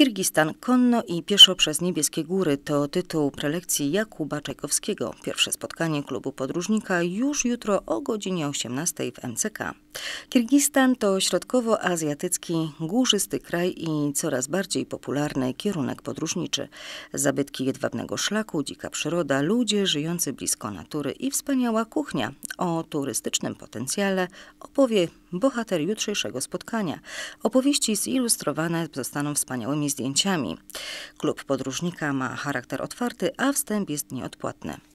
Kirgistan konno i pieszo przez Niebieskie Góry to tytuł prelekcji Jakuba Czajkowskiego. Pierwsze spotkanie klubu podróżnika już jutro o godzinie 18 w MCK. Kirgistan to środkowoazjatycki, górzysty kraj i coraz bardziej popularny kierunek podróżniczy. Zabytki jedwabnego szlaku, dzika przyroda, ludzie żyjący blisko natury i wspaniała kuchnia. O turystycznym potencjale opowie bohater jutrzejszego spotkania. Opowieści zilustrowane zostaną wspaniałymi zdjęciami. Klub podróżnika ma charakter otwarty, a wstęp jest nieodpłatny.